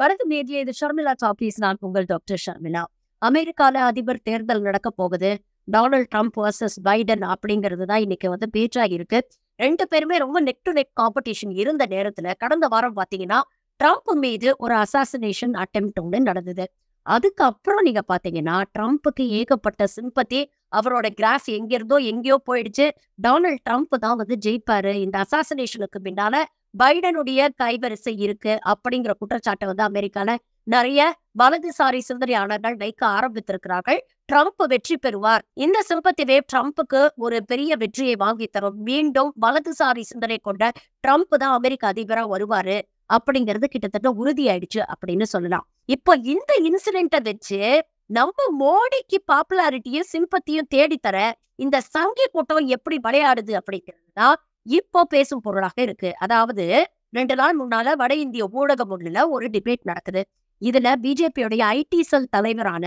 வணக்கம் நேரில் இது ஷர்மிளா டாக்டீஸ் நான் உங்கள் டாக்டர் ஷர்மிளா அமெரிக்கால அதிபர் தேர்தல் நடக்க போகுது டொனால்ட் ட்ரம்ப் வர்சஸ் பைடன் அப்படிங்கிறது தான் இன்னைக்கு வந்து பேச்சாக இருக்கு ரெண்டு பேருமே ரொம்ப நெக் டு நெக் காம்படிஷன் இருந்த நேரத்துல கடந்த வாரம் பாத்தீங்கன்னா ட்ரம்ப் மீது ஒரு அசாசினேஷன் அட்டம் ஒன்று நடந்தது அதுக்கப்புறம் நீங்க பாத்தீங்கன்னா ட்ரம்ப்புக்கு ஏகப்பட்ட சிம்பத்தி அவரோட கிராஃப் எங்கிருந்தோ எங்கேயோ போயிடுச்சு டொனால்ட் ட்ரம்ப் தான் வந்து ஜெயிப்பாரு இந்த அசாசினேஷனுக்கு பின்னால பைடனுடைய கைவரிசை இருக்கு அப்படிங்கிற குற்றச்சாட்டை வந்து அமெரிக்கால நிறைய வலதுசாரி சிந்தனையாளர்கள் வைக்க ஆரம்பித்திருக்கிறார்கள் ட்ரம்ப் வெற்றி பெறுவார் இந்த சிம்பத்தி வேவ் ட்ரம்ப்புக்கு ஒரு பெரிய வெற்றியை வாங்கி தரும் மீண்டும் வலதுசாரி சிந்தனை கொண்ட ட்ரம்ப் தான் அமெரிக்க அதிபராக வருவாரு அப்படிங்கிறது கிட்டத்தட்ட உறுதியாயிடுச்சு அப்படின்னு சொல்லலாம் இப்போ இந்த இன்சிடென்ட்டை வச்சு நம்ம மோடிக்கு பாப்புலாரிட்டியும் சிம்பத்தியும் தேடித்தர இந்த சங்கி கூட்டம் எப்படி விளையாடுது அப்படிங்கிறது தான் இப்போ பேசும் பொருளாக இருக்கு அதாவது ரெண்டு நாள் முன்னால வட இந்திய ஊடகம் ஒன்றுல ஒரு டிபேட் நடக்குது இதுல பிஜேபியுடைய ஐடி செல் தலைவரான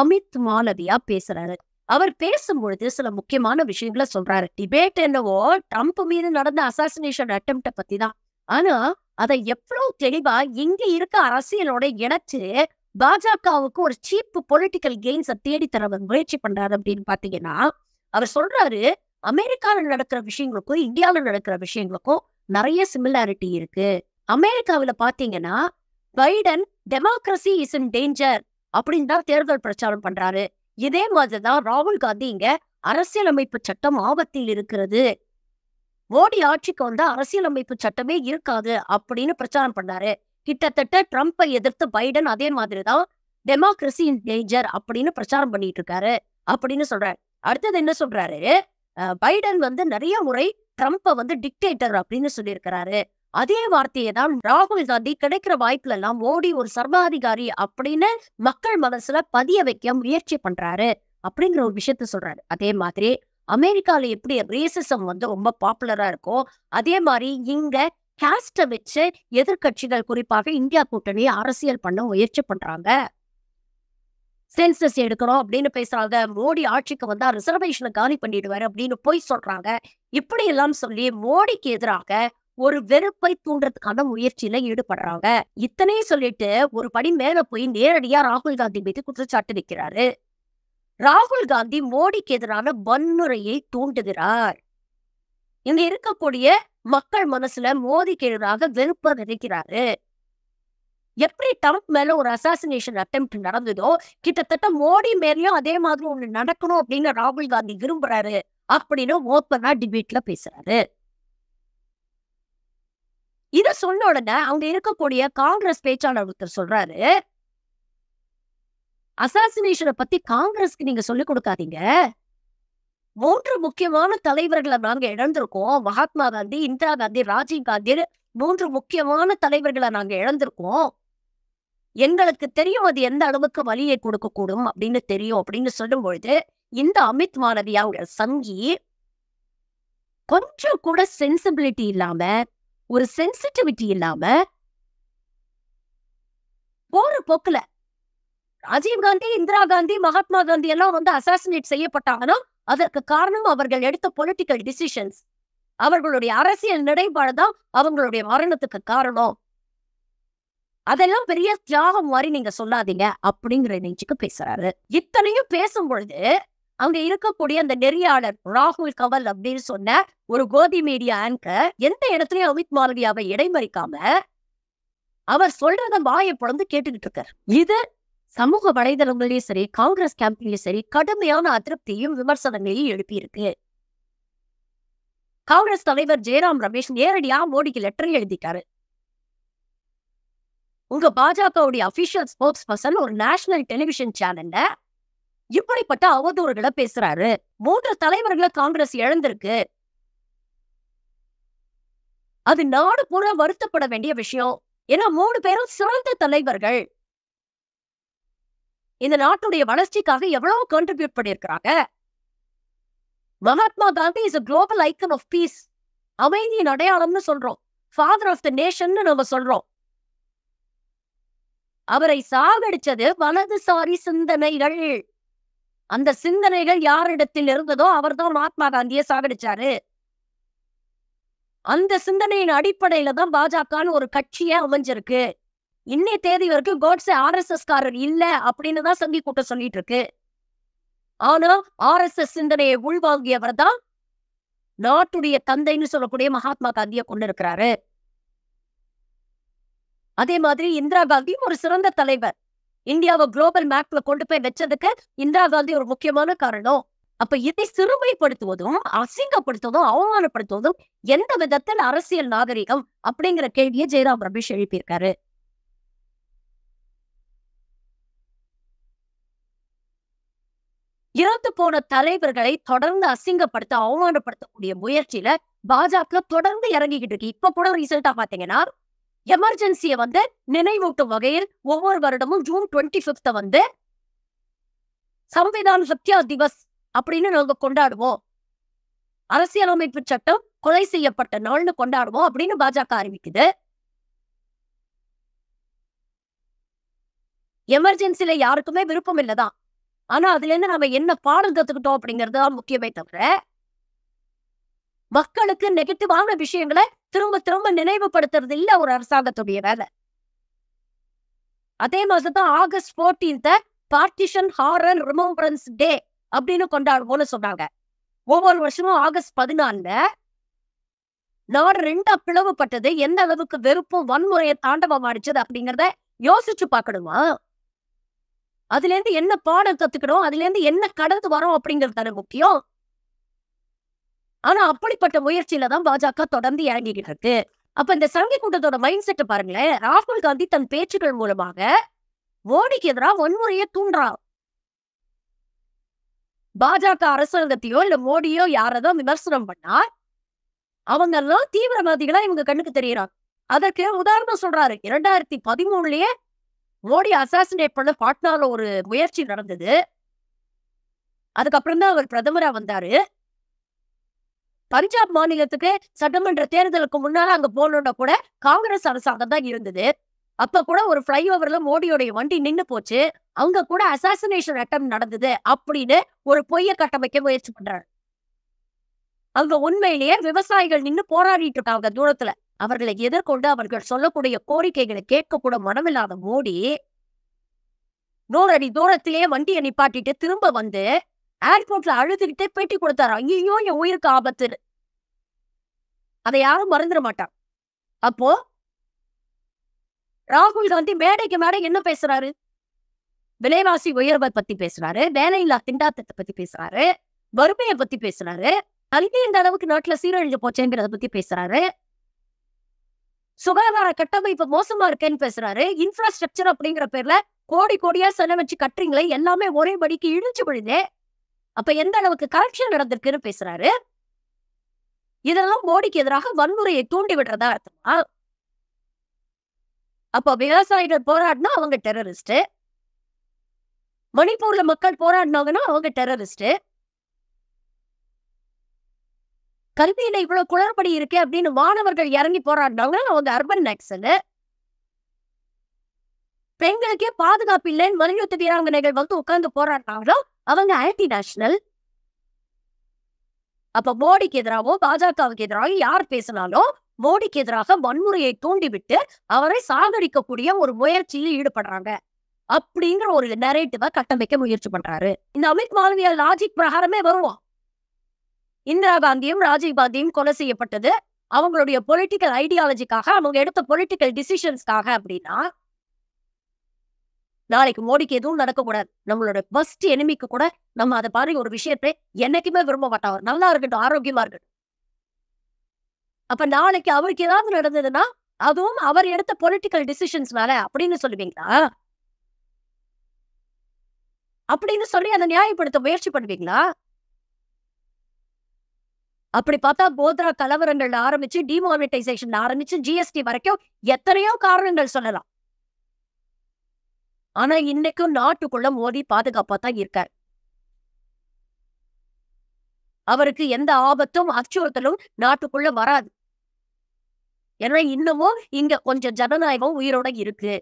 அமித் மாலவியா பேசுறாரு அவர் பேசும்பொழுது சில முக்கியமான விஷயங்களை சொல்றாரு டிபேட் என்னவோ ட்ரம்ப் மீது நடந்த அசாசினேஷன் அட்டம் பத்தி தான் ஆனா அதை எவ்வளவு தெளிவா இங்க இருக்க அரசியலோட இணைச்சு பாஜகவுக்கு ஒரு சீப்பு பொலிட்டிக்கல் கெயின்ஸை தேடி தர முயற்சி பண்றாரு அப்படின்னு பாத்தீங்கன்னா அவர் சொல்றாரு அமெரிக்காவில் நடக்கிற விஷயங்களுக்கும் இந்தியாவில் நடக்கிற விஷயங்களுக்கும் நிறைய சிமிலாரிட்டி இருக்கு அமெரிக்காவில பாத்தீங்கன்னா Biden democracy is in danger அப்படின்னு தான் தேர்தல் பிரச்சாரம் பண்றாரு இதே மாதிரிதான் ராகுல் காந்தி இங்க அரசியலமைப்பு சட்டம் ஆபத்தில் இருக்கிறது மோடி ஆட்சிக்கு வந்த அரசியலமைப்பு சட்டமே இருக்காது அப்படின்னு பிரச்சாரம் பண்ணாரு கிட்டத்தட்ட ட்ரம்ப்பை எதிர்த்து பைடன் அதே மாதிரி தான் டெமோக்ரஸி இன் டேஞ்சர் அப்படின்னு பிரச்சாரம் பண்ணிட்டு இருக்காரு அப்படின்னு சொல்றாரு அடுத்தது என்ன சொல்றாரு பைடன் வந்து நிறைய முறை ட்ரம்ப்பை வந்து டிக்டேட்டர் அப்படின்னு சொல்லியிருக்கிறாரு அதே வார்த்தையை தான் ராகுல் காந்தி கிடைக்கிற வாய்ப்புல எல்லாம் மோடி ஒரு சர்வாதிகாரி அப்படின்னு மக்கள் மனசுல பதிய வைக்க முயற்சி பண்றாரு அப்படிங்கிற ஒரு விஷயத்த சொல்றாரு அதே மாதிரி அமெரிக்காவில் எப்படி ரேசிசம் வந்து ரொம்ப பாப்புலரா இருக்கோ அதே மாதிரி இங்க கேஸ்ட்டை வச்சு எதிர்கட்சிகள் குறிப்பாக இந்தியா கூட்டணி அரசியல் பண்ண முயற்சி பண்றாங்க சென்சஸ் எடுக்கிறோம் அப்படின்னு பேசுறாங்க மோடி ஆட்சிக்கு வந்தா ரிசர்வேஷனை காலி பண்ணிடுவாரு அப்படின்னு போய் சொல்றாங்க இப்படி எல்லாம் சொல்லி மோடிக்கு எதிராக ஒரு வெறுப்பை தூண்டுறதுக்கான முயற்சியில ஈடுபடுறாங்க இத்தனையும் சொல்லிட்டு ஒரு படி மேல போய் நேரடியா ராகுல் காந்தி மீது குற்றச்சாட்டு வைக்கிறாரு ராகுல் காந்தி மோடிக்கு எதிரான வன்முறையை தூண்டுகிறார் இங்க இருக்கக்கூடிய மக்கள் மனசுல மோடிக்கு எதிராக வெறுப்ப நினைக்கிறாரு எப்படி ட்ரம்ப் மேல ஒரு அசாசினேஷன் அட்டம் நடந்ததோ கிட்டத்தட்ட மோடி மேலேயும் அதே மாதிரி ஒண்ணு நடக்கணும் அப்படின்னு ராகுல் காந்தி விரும்புறாரு அப்படின்னு ஓப்பனா டிபேட்ல பேசுறாரு இத சொன்ன உடனே அவங்க இருக்கக்கூடிய காங்கிரஸ் பேச்சாளர் ஒருத்தர் சொல்றாரு அசாசினேஷனை பத்தி காங்கிரஸ்க்கு நீங்க சொல்லிக் கொடுக்காதீங்க மூன்று முக்கியமான தலைவர்களை நாங்க இழந்திருக்கோம் மகாத்மா காந்தி இந்திரா காந்தி ராஜீவ் காந்தி மூன்று முக்கியமான தலைவர்களை நாங்க இழந்திருக்கோம் எங்களுக்கு தெரியும் அது எந்த அளவுக்கு வழியை கொடுக்கக்கூடும் அப்படின்னு தெரியும் அப்படின்னு சொல்லும் பொழுது இந்த அமித் மாணவி அவங்க சங்கி கொஞ்சம் கூட சென்சிபிலிட்டி இல்லாம ஒரு சென்சிட்டிவிட்டி இல்லாம போற போக்குல ராஜீவ் காந்தி இந்திரா காந்தி மகாத்மா காந்தி எல்லாம் வந்து அசாசினேட் செய்யப்பட்டாங்கன்னா அதற்கு காரணம் அவர்கள் எடுத்த பொலிட்டிக்கல் டிசிஷன்ஸ் அவர்களுடைய அரசியல் நிலைப்பாடு தான் அவங்களுடைய மரணத்துக்கு காரணம் அதெல்லாம் பெரிய தியாகம் மாதிரி நீங்க சொல்லாதீங்க அப்படிங்கிற நெஞ்சுக்கு பேசுறாரு இத்தனையும் பேசும் பொழுது அங்க இருக்கக்கூடிய அந்த நெறியாளர் ராகுல் கவல் அப்படின்னு சொன்ன ஒரு கோதி மீடியா ஆங்கர் எந்த இடத்துலயும் அமித் மாலவியாவை இடைமறிக்காம அவர் சொல்றத வாயை பிறந்து கேட்டுக்கிட்டு இருக்கார் இது சமூக வலைதளங்களிலும் சரி காங்கிரஸ் கேம்ப்லயும் சரி கடுமையான அதிருப்தியும் விமர்சனங்களையும் எழுப்பியிருக்கு காங்கிரஸ் தலைவர் ஜெயராம் ரமேஷ் நேரடியா மோடிக்கு லெட்டர் எழுதிட்டாரு உங்க பாஜகவுடைய அபிஷியல் ஸ்போர்ட்ஸ் பர்சன் ஒரு நேஷனல் டெலிவிஷன் சேனல்ல இப்படிப்பட்ட அவதூறுகளை பேசுறாரு மூன்று தலைவர்களை காங்கிரஸ் இழந்திருக்கு அது நாடு பூரா வருத்தப்பட வேண்டிய விஷயம் ஏன்னா மூணு பேரும் சிறந்த தலைவர்கள் இந்த நாட்டுடைய வளர்ச்சிக்காக எவ்வளவு கான்ட்ரிபியூட் பண்ணியிருக்கிறாங்க Mahatma Gandhi is a global icon of peace அமைதியின் அடையாளம்னு சொல்றோம் ஃபாதர் ஆஃப் த நேஷன் நம்ம சொல்றோம் அவரை சாகடிச்சது வலதுசாரி சிந்தனைகள் அந்த சிந்தனைகள் யாரிடத்தில் இருந்ததோ அவர் தான் மகாத்மா காந்தியை சாகடிச்சாரு அந்த சிந்தனையின் அடிப்படையில தான் பாஜகன்னு ஒரு கட்சியே அமைஞ்சிருக்கு இன்னைய தேதி வரைக்கும் எஸ் எஸ் காரர் இல்ல அப்படின்னு தான் சங்கி கூட்டம் சொல்லிட்டு இருக்கு ஆனா ஆர்எஸ்எஸ் சிந்தனையை உள்வாங்கியவர் தான் நாட்டுடைய தந்தைன்னு சொல்லக்கூடிய மகாத்மா காந்தியை கொண்டு இருக்கிறாரு அதே மாதிரி இந்திரா காந்தி ஒரு சிறந்த தலைவர் இந்தியாவை குளோபல் மேப்ல கொண்டு போய் வச்சதுக்கு இந்திரா காந்தி ஒரு முக்கியமான காரணம் அப்ப இதை சிறுமைப்படுத்துவதும் அசிங்கப்படுத்துவதும் அவமானப்படுத்துவதும் எந்த விதத்தில் அரசியல் நாகரிகம் அப்படிங்கிற கேள்வியை ஜெயராம் ரமேஷ் எழுப்பியிருக்காரு இறந்து போன தலைவர்களை தொடர்ந்து அசிங்கப்படுத்த அவமானப்படுத்தக்கூடிய முயற்சியில பாஜக தொடர்ந்து இறங்கிக்கிட்டு இருக்கு இப்ப கூட ரீசெண்டா பாத்தீங்கன்னா எமர்ஜென்சியை வந்து நினைவூட்டும் வகையில் ஒவ்வொரு வருடமும் ஜூன் டுவெண்ட்டி பிப்த வந்து சம்விதான் சத்யா திவஸ் அப்படின்னு நாங்க கொண்டாடுவோம் அரசியலமைப்பு சட்டம் கொலை செய்யப்பட்ட நாள்னு கொண்டாடுவோம் அப்படின்னு பாஜக அறிவிக்குது எமர்ஜென்சில யாருக்குமே விருப்பம் இல்லதான் ஆனா அதுல இருந்து நம்ம என்ன பாடம் கத்துக்கிட்டோம் அப்படிங்கிறது தான் முக்கியமே தவிர மக்களுக்கு நெகட்டிவான விஷயங்களை திரும்ப திரும்ப நினைவுபடுத்துறது இல்ல ஒரு அரசாங்கத்துடைய வேலை அதே மாசத்தான் August fourteenth partition horror remembrance day அப்படின்னு கொண்டாடுவோம்னு சொன்னாங்க ஒவ்வொரு வருஷமும் ஆகஸ்ட் பதினாலுல நாடு ரெண்டா பிளவுபட்டது எந்த அளவுக்கு வெறுப்பும் வன்முறையை தாண்டவம் அடிச்சது அப்படிங்கிறத யோசிச்சு பார்க்கணுமா அதுல இருந்து என்ன பாடம் கத்துக்கணும் அதுல இருந்து என்ன கடந்து வரோம் அப்படிங்கிறது தானே முக்கியம் ஆனா அப்படிப்பட்ட முயற்சியில தான் பாஜக தொடர்ந்து இறங்கிக்கிட்டு இருக்கு அப்ப இந்த சங்கி கூட்டத்தோட மைண்ட் செட்டை பாருங்களேன் ராகுல் காந்தி தன் பேச்சுக்கள் மூலமாக மோடிக்கு எதிராக வன்முறையை தூண்டுறான் பாஜக அரசாங்கத்தையோ இல்ல மோடியோ யாரதோ விமர்சனம் பண்ணா அவங்க எல்லாம் தீவிரவாதிகளா இவங்க கண்ணுக்கு தெரியறாங்க அதற்கு உதாரணம் சொல்றாரு இரண்டாயிரத்தி பதிமூணுலயே மோடி அசாசினேட் பண்ண பாட்னால ஒரு முயற்சி நடந்தது அதுக்கப்புறம் தான் அவர் பிரதமரா வந்தாரு பஞ்சாப் மாநிலத்துக்கு சட்டமன்ற தேர்தலுக்கு முன்னால அங்க போனோம்னா கூட காங்கிரஸ் அரசாங்கம் தான் இருந்தது அப்ப கூட ஒரு ஃபிளைஓவர்ல மோடியோடைய வண்டி நின்று போச்சு அங்க கூட அசாசினேஷன் அட்டம் நடந்தது அப்படின்னு ஒரு பொய்ய கட்டமைக்க முயற்சி பண்றாரு அங்க உண்மையிலேயே விவசாயிகள் நின்று போராடிட்டு இருக்காங்க தூரத்துல அவர்களை எதிர்கொண்டு அவர்கள் சொல்லக்கூடிய கோரிக்கைகளை கேட்கக்கூட மனமில்லாத மோடி நூறு அடி தூரத்திலேயே வண்டியை நிப்பாட்டிட்டு திரும்ப வந்து ஏர்போர்ட்ல அழுதுகிட்டே பேட்டி கொடுத்தாரு ஐயோ என் உயிருக்கு ஆபத்து அதை யாரும் மறந்துட மாட்டான் அப்போ ராகுல் காந்தி மேடைக்கு மேடை என்ன பேசுறாரு விலைவாசி உயர்வை பத்தி பேசுறாரு வேலையில்லா திண்டாத்தத்தை பத்தி பேசுறாரு வறுமையை பத்தி பேசுறாரு கல்வி இந்த அளவுக்கு நாட்டுல சீரழிஞ்சு போச்சேங்கிறத பத்தி பேசுறாரு சுகாதார கட்டமைப்பு மோசமா இருக்கேன்னு பேசுறாரு இன்ஃப்ராஸ்ட்ரக்சர் அப்படிங்கிற பேர்ல கோடி கோடியா செலவச்சு கட்டுறீங்களே எல்லாமே ஒரே படிக்கு இழிஞ்சு விழுதே அப்ப எந்த அளவுக்கு கரெக்ஷன் நடந்திருக்குன்னு பேசுறாரு இதெல்லாம் மோடிக்கு எதிராக வன்முறையை தூண்டி விடுறதா அர்த்தமா அப்ப விவசாயிகள் போராடினா அவங்க டெரரிஸ்ட் மணிப்பூர்ல மக்கள் போராடினாங்கன்னா அவங்க டெரரிஸ்ட் கல்வியில இவ்வளவு குளறுபடி இருக்கு அப்படின்னு மாணவர்கள் இறங்கி போராடினாங்க அவங்க அர்பன் நக்சல் பெண்களுக்கே பாதுகாப்பு இல்லைன்னு மணியுத்த வீராங்கனைகள் வந்து உட்கார்ந்து போராடினாங்களோ அவங்க ஆன்டி நேஷனல் அப்ப மோடிக்கு எதிராகவோ பாஜகவுக்கு எதிராக யார் பேசினாலும் மோடிக்கு எதிராக வன்முறையை தூண்டிவிட்டு அவரை சாகடிக்கக்கூடிய ஒரு முயற்சியில் ஈடுபடுறாங்க அப்படிங்கிற ஒரு நரேட்டிவா கட்டமைக்க முயற்சி பண்றாரு இந்த அமித் மாலவியா லாஜிக் பிரகாரமே வருவோம் இந்திரா காந்தியும் ராஜீவ் காந்தியும் கொலை செய்யப்பட்டது அவங்களுடைய பொலிட்டிக்கல் ஐடியாலஜிக்காக அவங்க எடுத்த பொலிட்டிக்கல் டிசிஷன்ஸ்க்காக அப்படின்னா நாளைக்கு மோடிக்கு எதுவும் நடக்கக்கூடாது நம்மளோட பஸ்ட் எனிமிக்கு கூட நம்ம அதை பாரு ஒரு விஷயத்தை என்னைக்குமே விரும்ப மாட்டாங்க நல்லா இருக்கட்டும் ஆரோக்கியமா இருக்கட்டும் அப்ப நாளைக்கு அவருக்கு ஏதாவது நடந்ததுன்னா அதுவும் அவர் எடுத்த பொலிட்டிக்கல் டிசிஷன்ஸ் மேல அப்படின்னு சொல்லுவீங்களா அப்படின்னு சொல்லி அதை நியாயப்படுத்த முயற்சி பண்ணுவீங்களா அப்படி பார்த்தா போத்ரா கலவரங்கள்ல ஆரம்பிச்சு டிமானிட்டைசேஷன் ஆரம்பிச்சு ஜிஎஸ்டி வரைக்கும் எத்தனையோ காரணங்கள் சொல்லலாம் ஆனா இன்னைக்கும் நாட்டுக்குள்ள மோடி பாதுகாப்பா தான் இருக்கார் அவருக்கு எந்த ஆபத்தும் அச்சுறுத்தலும் நாட்டுக்குள்ள வராது ஏன்னா இன்னமும் இங்க கொஞ்சம் ஜனநாயகம் உயிரோட இருக்கு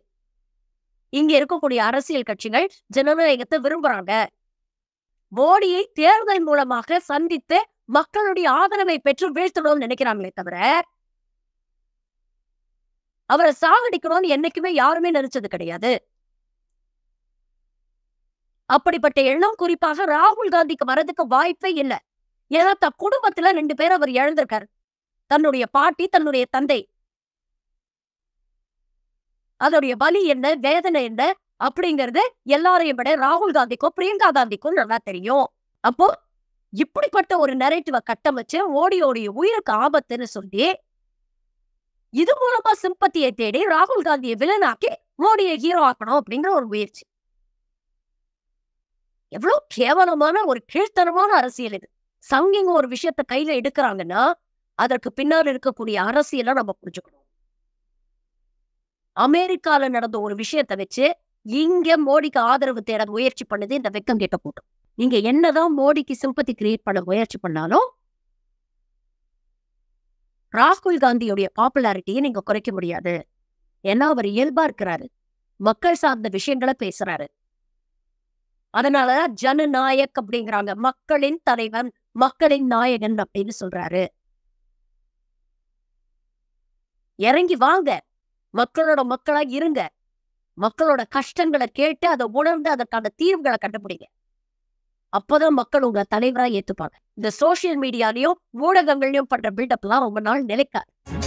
இங்க இருக்கக்கூடிய அரசியல் கட்சிகள் ஜனநாயகத்தை விரும்புறாங்க மோடியை தேர்தல் மூலமாக சந்தித்து மக்களுடைய ஆதரவை பெற்று வீழ்த்தணும்னு நினைக்கிறாங்களே தவிர அவரை சாகடிக்கணும்னு என்னைக்குமே யாருமே நினைச்சது கிடையாது அப்படிப்பட்ட எண்ணம் குறிப்பாக ராகுல் காந்திக்கு வரதுக்கு வாய்ப்பே இல்லை ஏன்னா தன் குடும்பத்துல ரெண்டு பேர் அவர் இழந்திருக்காரு தன்னுடைய பாட்டி தன்னுடைய தந்தை அதனுடைய வலி என்ன வேதனை என்ன அப்படிங்கிறது எல்லாரையும் விட ராகுல் காந்திக்கும் பிரியங்கா காந்திக்கும் நல்லா தெரியும் அப்போ இப்படிப்பட்ட ஒரு நரேட்டிவை கட்டமைச்சு மோடியோடைய உயிருக்கு ஆபத்துன்னு சொல்லி இது மூலமா சிம்பத்தியை தேடி ராகுல் காந்தியை விலனாக்கி மோடியை ஹீரோ ஆக்கணும் அப்படிங்கிற ஒரு முயற்சி எவ்வளவு கேவலமான ஒரு கீழ்த்தனமான அரசியல் இது சங்கிங்க ஒரு விஷயத்த கையில எடுக்கிறாங்கன்னா அதற்கு பின்னால் இருக்கக்கூடிய அரசியலை நம்ம புரிஞ்சுக்கணும் அமெரிக்கால நடந்த ஒரு விஷயத்த வச்சு இங்க மோடிக்கு ஆதரவு தேட முயற்சி பண்ணது இந்த வெக்கம் கேட்ட கூட்டம் நீங்க என்னதான் மோடிக்கு சிம்பத்தி கிரியேட் பண்ண முயற்சி பண்ணாலும் ராகுல் காந்தியுடைய பாப்புலாரிட்டியை நீங்க குறைக்க முடியாது ஏன்னா அவர் இயல்பா இருக்கிறாரு மக்கள் சார்ந்த விஷயங்களை பேசுறாரு அதனால ஜனநாயக் அப்படிங்கிறாங்க மக்களின் தலைவன் மக்களின் நாயகன் அப்படின்னு சொல்றாரு இறங்கி வாங்க மக்களோட மக்களா இருங்க மக்களோட கஷ்டங்களை கேட்டு அதை உணர்ந்து அதற்கான தீர்வுகளை கண்டுபிடிங்க அப்போதான் மக்கள் உங்களை தலைவராக ஏத்துப்பாங்க இந்த சோசியல் மீடியாலையும் ஊடகங்கள்லையும் பண்ற பில்டப்லாம் ரொம்ப நாள் நிலைக்காது